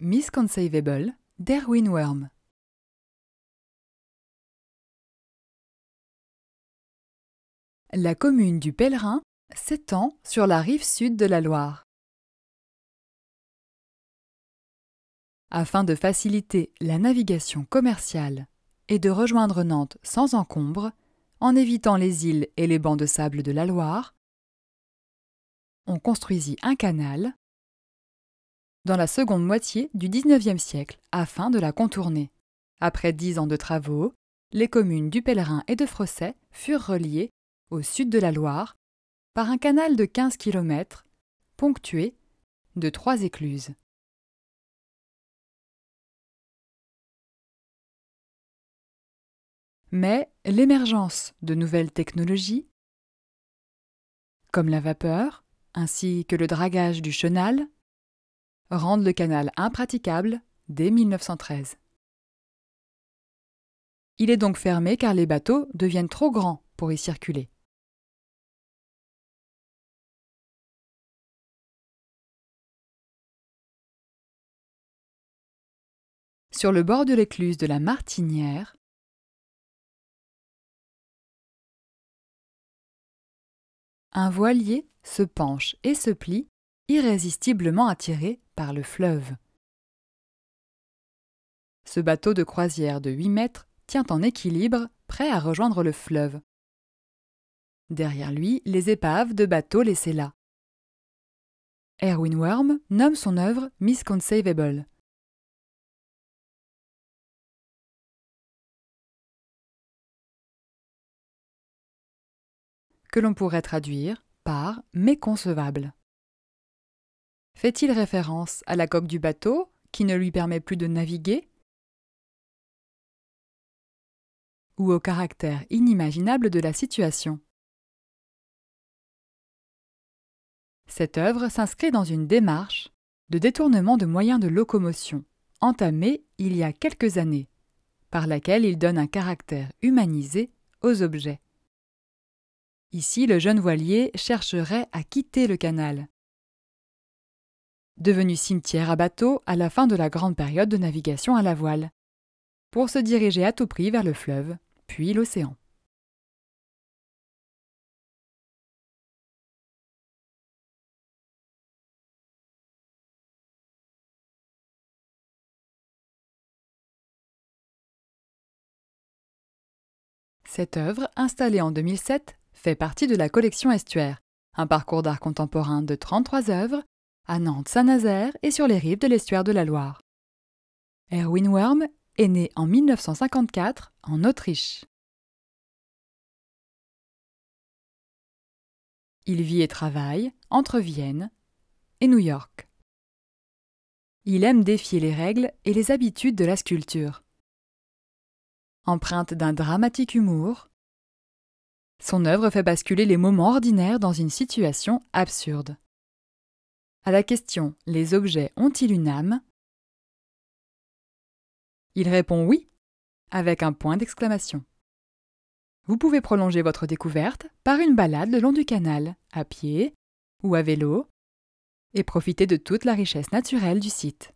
Misconceivable d'Erwin Worm. La commune du Pèlerin s'étend sur la rive sud de la Loire. Afin de faciliter la navigation commerciale et de rejoindre Nantes sans encombre, en évitant les îles et les bancs de sable de la Loire, on construisit un canal dans la seconde moitié du XIXe siècle afin de la contourner. Après dix ans de travaux, les communes du Pèlerin et de Frosset furent reliées, au sud de la Loire, par un canal de 15 km, ponctué de trois écluses. Mais l'émergence de nouvelles technologies, comme la vapeur, ainsi que le dragage du chenal, rendent le canal impraticable dès 1913. Il est donc fermé car les bateaux deviennent trop grands pour y circuler. Sur le bord de l'écluse de la Martinière, un voilier se penche et se plie irrésistiblement attiré par le fleuve. Ce bateau de croisière de 8 mètres tient en équilibre, prêt à rejoindre le fleuve. Derrière lui, les épaves de bateaux laissés là. Erwin Worm nomme son œuvre Conceivable, Que l'on pourrait traduire par méconcevable. Fait-il référence à la coque du bateau, qui ne lui permet plus de naviguer Ou au caractère inimaginable de la situation Cette œuvre s'inscrit dans une démarche de détournement de moyens de locomotion, entamée il y a quelques années, par laquelle il donne un caractère humanisé aux objets. Ici, le jeune voilier chercherait à quitter le canal, devenu cimetière à bateau à la fin de la grande période de navigation à la voile, pour se diriger à tout prix vers le fleuve, puis l'océan. Cette œuvre, installée en 2007, fait partie de la collection Estuaire, un parcours d'art contemporain de 33 œuvres à Nantes-Saint-Nazaire et sur les rives de l'estuaire de la Loire. Erwin Worm est né en 1954 en Autriche. Il vit et travaille entre Vienne et New York. Il aime défier les règles et les habitudes de la sculpture. Empreinte d'un dramatique humour, son œuvre fait basculer les moments ordinaires dans une situation absurde. À la question Les objets ont-ils une âme Il répond oui, avec un point d'exclamation. Vous pouvez prolonger votre découverte par une balade le long du canal, à pied ou à vélo, et profiter de toute la richesse naturelle du site.